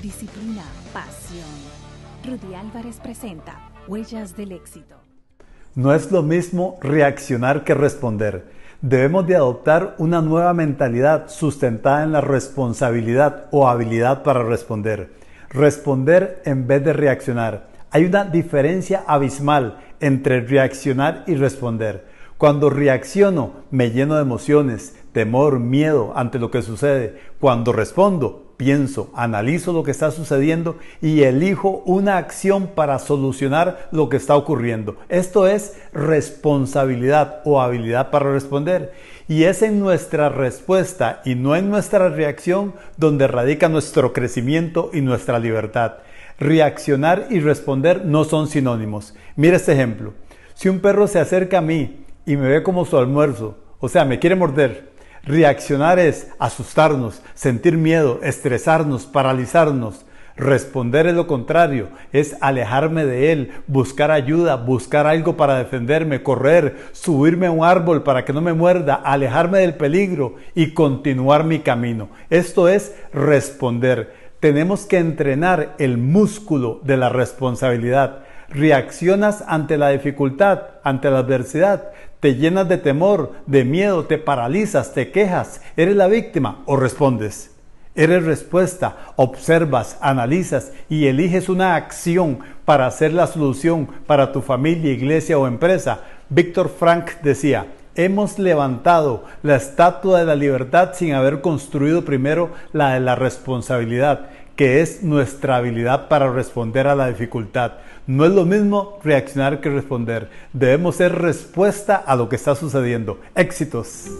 disciplina, pasión. Rudy Álvarez presenta Huellas del Éxito. No es lo mismo reaccionar que responder. Debemos de adoptar una nueva mentalidad sustentada en la responsabilidad o habilidad para responder. Responder en vez de reaccionar. Hay una diferencia abismal entre reaccionar y responder. Cuando reacciono, me lleno de emociones, temor, miedo ante lo que sucede. Cuando respondo, pienso, analizo lo que está sucediendo y elijo una acción para solucionar lo que está ocurriendo. Esto es responsabilidad o habilidad para responder. Y es en nuestra respuesta y no en nuestra reacción donde radica nuestro crecimiento y nuestra libertad. Reaccionar y responder no son sinónimos. Mira este ejemplo. Si un perro se acerca a mí y me ve como su almuerzo, o sea, me quiere morder, Reaccionar es asustarnos, sentir miedo, estresarnos, paralizarnos. Responder es lo contrario, es alejarme de él, buscar ayuda, buscar algo para defenderme, correr, subirme a un árbol para que no me muerda, alejarme del peligro y continuar mi camino. Esto es responder. Tenemos que entrenar el músculo de la responsabilidad. Reaccionas ante la dificultad, ante la adversidad, te llenas de temor, de miedo, te paralizas, te quejas, eres la víctima o respondes. Eres respuesta, observas, analizas y eliges una acción para hacer la solución para tu familia, iglesia o empresa. Víctor Frank decía, Hemos levantado la estatua de la libertad sin haber construido primero la de la responsabilidad, que es nuestra habilidad para responder a la dificultad. No es lo mismo reaccionar que responder. Debemos ser respuesta a lo que está sucediendo. Éxitos.